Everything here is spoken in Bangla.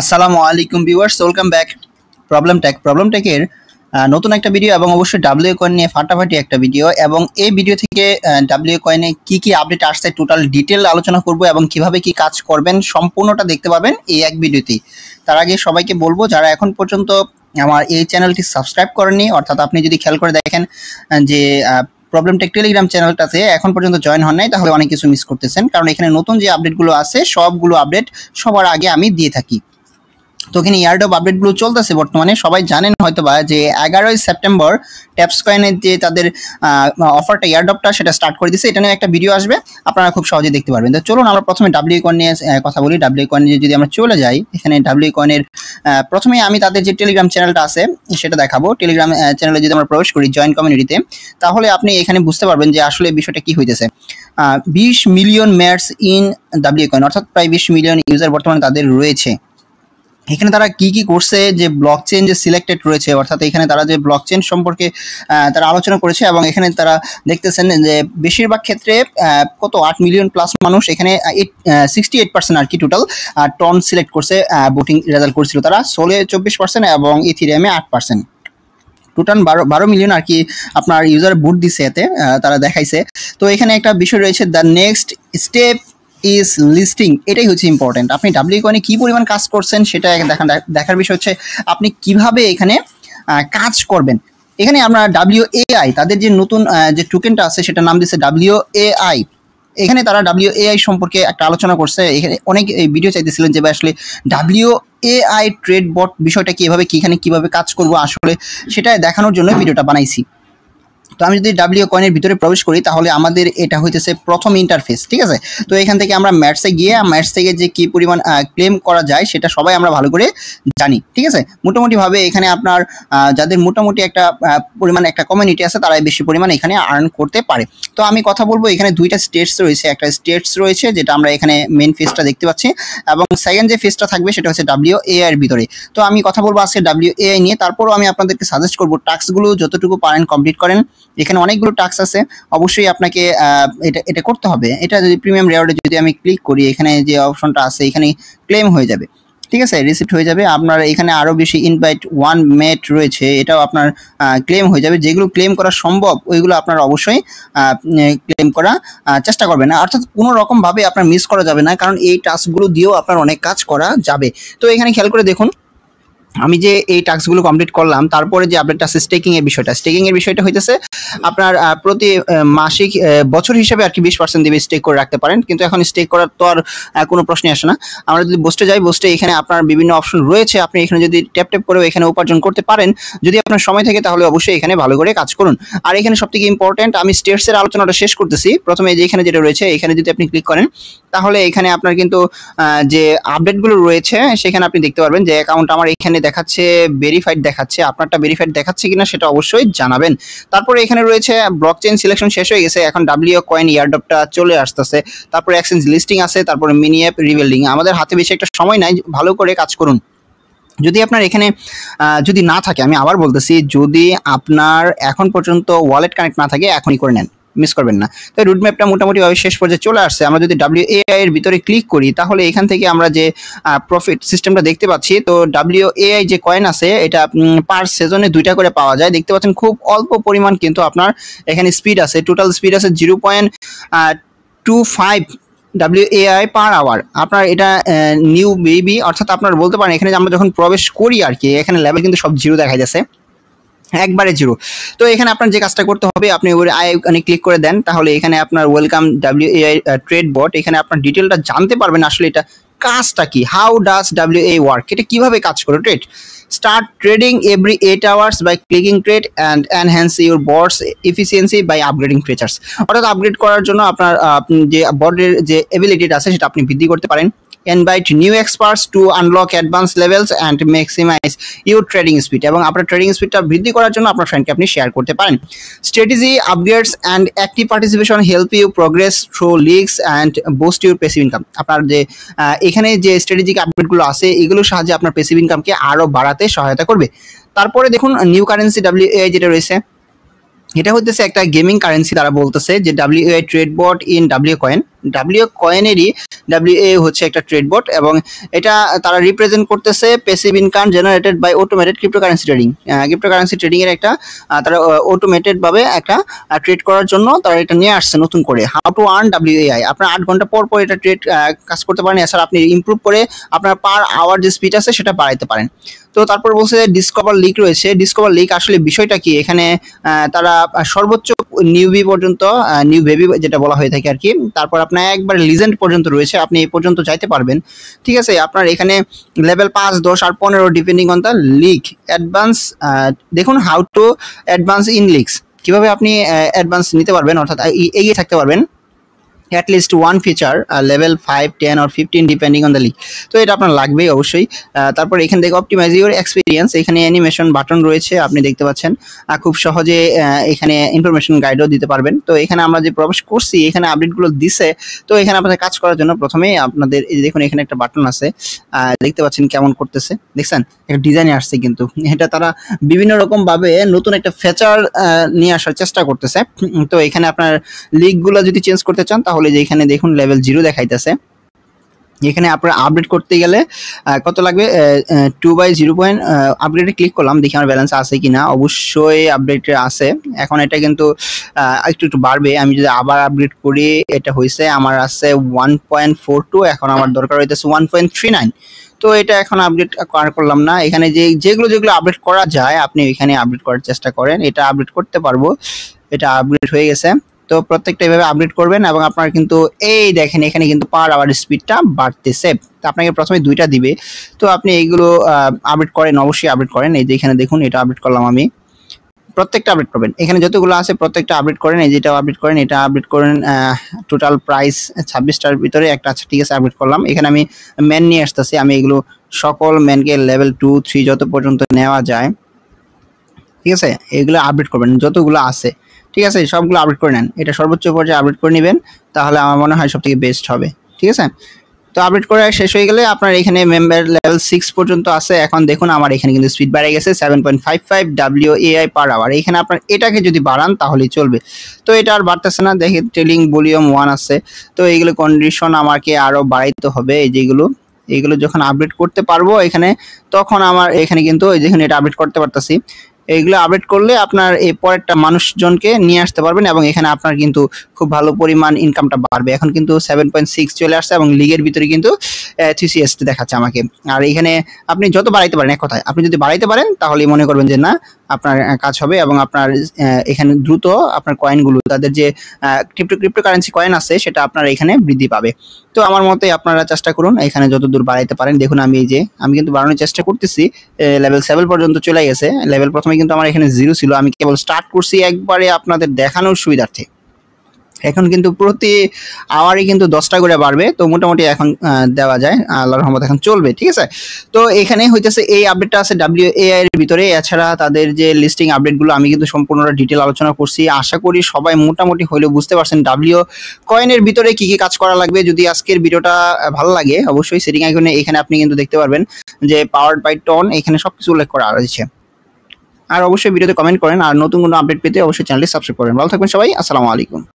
আসসালামু আলাইকুম viewers welcome back problem tech problem ট্যাকের নতুন একটা ভিডিও এবং অবশ্যই ডাব্লিউ কয়েন নিয়ে ফাটাফাটি একটা ভিডিও এবং এই ভিডিও থেকে ডাব্লিউ কয়েনে কি কি আপডেট আসছে টোটাল ডিটেল আলোচনা করব এবং কিভাবে কি কাজ করবেন সম্পূর্ণটা দেখতে পাবেন এই এক ভিডিওতেই তার আগে সবাইকে বলবো যারা এখন পর্যন্ত আমার এই চ্যানেলটি সাবস্ক্রাইব করেননি অর্থাৎ আপনি যদি খেয়াল করে দেখেন যে প্রবলেম টেক টেলিগ্রাম চ্যানেলটাতে এখন পর্যন্ত জয়েন হন নাই তাহলে অনেক কিছু মিস করতেছেন কারণ এখানে নতুন যে আপডেটগুলো আছে সবগুলো আপডেট সবার আগে আমি দিয়ে থাকি তো এখানে ইয়ারডপ আপডেট ব্লু চলতেছে বর্তমানে সবাই জানেন হয়তো বা যে এগারোই সেপ্টেম্বর ট্যাপস কয়েনের যে তাদের অফারটা ইয়ারডপটা সেটা স্টার্ট করে দিচ্ছে এটা নিয়ে একটা ভিডিও আসবে আপনারা খুব সহজে দেখতে পারবেন তো চলুন আমরা প্রথমে ডাব্লিউ কয়েন নিয়ে কথা বলি ডাব্লিউ কয়েন নিয়ে যদি আমরা চলে যাই এখানে ডাব্লিউ কয়েনের প্রথমে আমি তাদের যে টেলিগ্রাম চ্যানেলটা আছে সেটা দেখাবো টেলিগ্রাম চ্যানেলে যদি আমরা প্রবেশ করি জয়েন্ট কমিউনিটিতে তাহলে আপনি এখানে বুঝতে পারবেন যে আসলে বিষয়টা কি হইতেছে বিশ million mats in W coin অর্থাৎ প্রায় বিশ মিলিয়ন ইউজার বর্তমানে তাদের রয়েছে এখানে তারা কি কি করছে যে ব্লক চেন যে সিলেক্টেড রয়েছে অর্থাৎ এখানে তারা যে ব্লক চেন সম্পর্কে তারা আলোচনা করেছে এবং এখানে তারা দেখতেছেন যে বেশিরভাগ ক্ষেত্রে কত আট মিলিয়ন প্লাস মানুষ এখানে সিক্সটি এইট পার্সেন্ট আর কি টোটাল টন সিলেক্ট করছে ভোটিং রেজাল্ট করেছিল তারা সোলে চব্বিশ পার্সেন্ট এবং ইথিরিয়ামে আট পার্সেন্ট টোটাল বারো বারো মিলিয়ন আর কি আপনার ইউজার ভোট দিছে এতে তারা দেখাইছে তো এখানে একটা বিষয় রয়েছে the next step is listing এটাই হচ্ছে ইম্পর্টেন্ট আপনি ডাব্লিউ কয়েনে কী পরিমাণ কাজ করছেন সেটা দেখা দেখার বিষয় হচ্ছে আপনি কিভাবে এখানে কাজ করবেন এখানে আমরা ডাব্লিউ এআই তাদের যে নতুন যে টুকেনটা আছে সেটা নাম দিচ্ছে ডাব্লিউ এআই এখানে তারা ডাব্লিউ এআই সম্পর্কে একটা আলোচনা করছে এখানে অনেক ভিডিও চাইতেছিলেন যে আসলে ডাব্লিউ এআই ট্রেড বট বিষয়টা কীভাবে কীখানে কীভাবে কাজ করব আসলে সেটা দেখানোর জন্য ভিডিওটা বানাইছি তো আমি যদি ডাব্লিউ কয়েনের ভিতরে প্রবেশ করি তাহলে আমাদের এটা হইতেছে প্রথম ইন্টারফেস ঠিক আছে তো এখান থেকে আমরা ম্যাটসে গিয়ে ম্যাটস থেকে যে কি পরিমাণ ক্লেম করা যায় সেটা সবাই আমরা ভালো করে জানি ঠিক আছে মোটামুটিভাবে এখানে আপনার যাদের মোটামুটি একটা পরিমাণ একটা কমিউনিটি আছে তারাই বেশি পরিমাণ এখানে আর্ন করতে পারে তো আমি কথা বলবো এখানে দুইটা স্টেটস রয়েছে একটা স্টেটস রয়েছে যেটা আমরা এখানে মেন ফেসটা দেখতে পাচ্ছি এবং সেকেন্ড যে ফেসটা থাকবে সেটা হচ্ছে ডাব্লিউ এ এর ভিতরে তো আমি কথা বলবো আজকে ডাব্লিউ এআই নিয়ে তারপরও আমি আপনাদেরকে সাজেস্ট করবো টাস্কগুলো যতটুকু পারেন কমপ্লিট করেন এখানে অনেকগুলো টাস্ক আছে অবশ্যই আপনাকে এটা এটা করতে হবে এটা যদি প্রিমিয়াম রেওয়ার্ডে যদি আমি ক্লিক করি এখানে যে অপশনটা আছে এখানে ক্লেম হয়ে যাবে ঠিক আছে রিসিপ্ট হয়ে যাবে আপনার এখানে আরও বেশি ইনভাইট ওয়ান মেট রয়েছে এটাও আপনার ক্লেম হয়ে যাবে যেগুলো ক্লেম করা সম্ভব ওইগুলো আপনার অবশ্যই ক্লেম করা চেষ্টা করবেন অর্থাৎ কোনো রকমভাবে আপনার মিস করা যাবে না কারণ এই টাস্কগুলো দিয়েও আপনার অনেক কাজ করা যাবে তো এখানে খেয়াল করে দেখুন আমি যে এই টাস্কগুলো কমপ্লিট করলাম তারপরে যে আপডেটটা আছে স্টেকিংয়ের বিষয়টা স্টেকিংয়ের বিষয়টা হইতেছে আপনার প্রতি মাসিক বছর হিসেবে আর কি বিশ পার্সেন্ট দিবে স্টেক করে রাখতে পারেন কিন্তু এখন স্টেক করার তো আর কোনো প্রশ্নই আসে না আমরা যদি বসতে যাই বসতে এখানে আপনার বিভিন্ন অপশন রয়েছে আপনি এখানে যদি ট্যাপ ট্যাপ করেও এখানে উপার্জন করতে পারেন যদি আপনার সময় থাকে তাহলে অবশ্যই এখানে ভালো করে কাজ করুন আর এখানে সব থেকে ইম্পর্টেন্ট আমি স্টেটসের আলোচনাটা শেষ করতেছি প্রথমে যে এখানে যেটা রয়েছে এখানে যদি আপনি ক্লিক করেন তাহলে এখানে আপনার কিন্তু যে আপডেটগুলো রয়েছে সেখানে আপনি দেখতে পারবেন যে অ্যাকাউন্ট আমার এখানে দেখাচ্ছে ভেরিফাইড দেখাচ্ছে আপনারটা ভেরিফাইড দেখাচ্ছে কিনা সেটা অবশ্যই জানাবেন তারপরে এখানে এখানে রয়েছে চেন সিলেকশন শেষ হয়ে গেছে এখন ডাব্লিউ কয়েন ইয়ারডপটা চলে আসতেছে তারপর এক্সচেঞ্জ লিস্টিং আছে তারপরে মিনি অ্যাপ রিবিল্ডিং আমাদের হাতে বেশি একটা সময় নাই ভালো করে কাজ করুন যদি আপনার এখানে যদি না থাকে আমি আবার বলতেছি যদি আপনার এখন পর্যন্ত ওয়ালেট কানেক্ট না থাকে এখনই করে নেন মিস করবেন না তো রুট ম্যাপটা মোটামুটিভাবে শেষ পর্যায়ে চলে আসছে আমরা যদি ডাব্লিউ এআই এর ভিতরে ক্লিক করি তাহলে এখান থেকে আমরা যে প্রফিট সিস্টেমটা দেখতে পাচ্ছি তো ডাব্লিউ এআই যে কয়েন আছে এটা পার সেজনে দুইটা করে পাওয়া যায় দেখতে পাচ্ছেন খুব অল্প পরিমাণ কিন্তু আপনার এখানে স্পিড আছে টোটাল স্পিড আছে zero point two five WAI per hour আপনার এটা নিউ বেবি অর্থাৎ আপনার বলতে পারেন এখানে আমরা যখন প্রবেশ করি আর কি এখানে লেভেল কিন্তু সব জিরো দেখা যাচ্ছে একবারে জিরো তো এখানে আপনার যে কাজটা করতে হবে আপনি ওর আই আইকনে ক্লিক করে দেন তাহলে এখানে আপনার welcome W AI trade bot এখানে আপনার ডিটেলটা জানতে পারবেন আসলে এটা কাজটা কি how does W A work এটা কিভাবে কাজ করে trade start trading every eight hours by clicking trade and enhance your bots efficiency by upgrading features অর্থাৎ আপগ্রেড করার জন্য আপনার যে বটের যে এবিলিটিটা আছে সেটা আপনি বৃদ্ধি করতে পারেন invite new experts to unlock advance levels and maximise your trading speed এবং আপনার ট্রেডিং স্পিডটা বৃদ্ধি করার জন্য আপনার ফ্রেন্ডকে আপনি শেয়ার করতে পারেন strategy upgrades and active participation help you progress through leagues and boost your passive income আপনার যে এখানে যে স্ট্র্যাটেজিক আপডেটগুলো আছে এগুলোর সাহায্যে আপনার পেসিভ ইনকামকে আরও বাড়াতে সহায়তা করবে তারপরে দেখুন নিউ কারেন্সি ডাব্লিউ যেটা রয়েছে এটা হচ্ছে একটা গেমিং কারেন্সি তারা বলতেছে যে W trade board in W coin W কয়েনেরই ডাব্লিউ এ হচ্ছে একটা ট্রেডবোর্ড এবং এটা তারা রিপ্রেজেন্ট করতেছে passive income generated by automated cryptocurrency trading cryptocurrency ট্রেডিংয়ের একটা তারা অটোমেটেডভাবে একটা ট্রেড করার জন্য তারা এটা নিয়ে আসছে নতুন করে how to earn W AI আপনার আট ঘন্টা পর পর এটা ট্রেড কাজ করতে পারেন এছাড়া আপনি ইম্প্রুভ করে আপনার পার আওয়ার যে স্পিড আছে সেটা বাড়াইতে পারেন তো তারপর বলছে ডিসকভার লিক রয়েছে ডিসকভার লিক আসলে বিষয়টা কি এখানে তারা সর্বোচ্চ নিউবি পর্যন্ত নিউ বেবি যেটা বলা হয়ে থাকে আর কি তারপর আপনার আপনার একবার লিজেন্ড পর্যন্ত রয়েছে আপনি এই পর্যন্ত চাইতে পারবেন ঠিক আছে আপনার এখানে লেভেল পাঁচ দশ আর পনেরো depending on the league advance দেখুন how to advance in leagues কীভাবে আপনি অ্যাডভান্স নিতে পারবেন অর্থাৎ এগিয়ে থাকতে পারবেন at least one feature level five ten 10 fifteen depending depending on তো এটা আপনার লাগবেই অবশ্যই তারপর এখান থেকে অপটিমাইজ ইউর এক্সপিরিয়েন্স এখানে অ্যানিমেশন বাটন রয়েছে আপনি দেখতে পাচ্ছেন খুব সহজে এখানে ইনফরমেশন গাইডও দিতে পারবেন তো এখানে আমরা যে প্রবেশ করছি এখানে আপডেটগুলো দিছে তো এখানে আপনাদের কাজ করার জন্য প্রথমেই আপনাদের এই দেখুন এখানে একটা বাটন আছে দেখতে পাচ্ছেন কেমন করতেছে দেখছেন একটা ডিজাইনে আসছে কিন্তু এটা তারা বিভিন্ন রকমভাবে নতুন একটা ফেচার নিয়ে আসার চেষ্টা করতেছে তো এখানে আপনার লিগগুলো যদি চেঞ্জ করতে চান তাহলে তাহলে যে এখানে দেখুন লেভেল জিরো দেখাইতেছে এখানে আপনার আপডেট করতে গেলে কত লাগবে টু বাই জিরো পয়েন্ট আপডেটে ক্লিক করলাম দেখি আমার ব্যালেন্স আছে কি না অবশ্যই আপডেটে আছে এখন এটা কিন্তু একটু একটু বাড়বে আমি যদি আবার আপডেট করি এটা হয়েছে আমার আছে ওয়ান পয়েন্ট ফোর টু এখন আমার দরকার হইতেছে ওয়ান পয়েন্ট থ্রি নাইন তো এটা এখন আপডেট আর করলাম না এখানে যে যেগুলো যেগুলো আপডেট করা যায় আপনি এখানে আপডেট করার চেষ্টা করেন এটা আপডেট করতে পারবো এটা আপডেট হয়ে গেছে তো প্রত্যেকটা এভাবে আপডেট করবেন এবং আপনার কিন্তু এই দেখেন এখানে কিন্তু পার আওয়ার স্পিডটা বাড়তেছে তো আপনাকে প্রথমে দুইটা দিবে তো আপনি এইগুলো আপডেট করেন অবশ্যই আপডেট করেন এই যে এখানে দেখুন এটা আপডেট করলাম আমি প্রত্যেকটা আপডেট করবেন এখানে যতগুলো আছে প্রত্যেকটা আপডেট করেন এই যেটা আপডেট করেন এটা আপডেট করেন টোটাল প্রাইস ছাব্বিশটার ভিতরে একটা আচ্ছা ঠিক আছে আপডেট করলাম এখানে আমি ম্যান নিয়ে আসতেছি আমি এগুলো সকল ম্যানকে লেভেল টু থ্রি যত পর্যন্ত নেওয়া যায় ঠিক আছে এগুলো আপডেট করবেন যতগুলো আছে ঠিক আছে সবগুলো আপডেট করে নেন এটা সর্বোচ্চ পর্যায়ে আপডেট করে নেবেন তাহলে আমার মনে হয় সবথেকে বেস্ট হবে ঠিক আছে তো আপডেট করা শেষ হয়ে গেলে আপনার এখানে মেম্বার লেভেল সিক্স পর্যন্ত আছে এখন দেখুন আমার এখানে কিন্তু স্পিড বেড়ে গেছে seven point five five W AI per hour এখানে আপনার এটাকে যদি বাড়ান তাহলেই চলবে তো এটা আর বাড়তেছে না দেখে ট্রেলিং ভলিউম ওয়ান আছে তো এইগুলো কন্ডিশন আমাকে আরও বাড়াইতে হবে এই যেগুলো এইগুলো যখন আপডেট করতে পারবো এখানে তখন আমার এখানে কিন্তু যেখানে এটা আপডেট করতে পারতেছি এইগুলো আপডেট করলে আপনার এই পরেরটা মানুষজনকে নিয়ে আসতে পারবেন এবং এখানে আপনার কিন্তু খুব ভালো পরিমাণ ইনকামটা বাড়বে এখন কিন্তু সেভেন পয়েন্ট সিক্স চলে আসছে এবং লিগের ভিতরে কিন্তু থ্রি দেখাচ্ছে আমাকে আর এখানে আপনি যত বাড়াইতে পারেন এক কথায় আপনি যদি বাড়াইতে পারেন তাহলে মনে করবেন যে না আপনার কাজ হবে এবং আপনার এখানে দ্রুত আপনার কয়েনগুলো তাদের যে ক্রিপ্টো ক্রিপ্টো কারেন্সি কয়েন আছে সেটা আপনার এখানে বৃদ্ধি পাবে তো আমার মতে আপনারা চেষ্টা করুন এখানে যত দূর বাড়াইতে পারেন দেখুন আমি এই যে আমি কিন্তু বাড়ানোর চেষ্টা করতেছি লেভেল সেভেন পর্যন্ত চলে গেছে লেভেল প্রথমে কিন্তু আমার এখানে জিরো ছিল আমি কেবল স্টার্ট করছি একবারে আপনাদের দেখানোর সুবিধার্থে এখন কিন্তু প্রতি আওয়ারে কিন্তু দশটা করে বাড়বে তো মোটামুটি এখন দেওয়া যায় আল্লাহ রহমত এখন চলবে ঠিক আছে তো এখানে হইতেছে এই আপডেটটা আছে ডাব্লিউ এআই এর ভিতরে এছাড়া তাদের যে লিস্টিং আপডেটগুলো আমি কিন্তু সম্পূর্ণটা ডিটেল আলোচনা করছি আশা করি সবাই মোটামুটি হলেও বুঝতে পারছেন ডাব্লিউ কয়েনের ভিতরে কি কি কাজ করা লাগবে যদি আজকের ভিডিওটা ভালো লাগে অবশ্যই সেটিং আইকনে এখানে আপনি কিন্তু দেখতে পারবেন যে পাওয়ার বাই টন এখানে সব কিছু উল্লেখ করা রয়েছে আর অবশ্যই ভিডিওতে কমেন্ট করেন আর নতুন কোনো আপডেট পেতে অবশ্যই চ্যানেলটি সাবস্ক্রাইব করেন ভালো থাকবেন সবাই আসসালামু আলাইকুম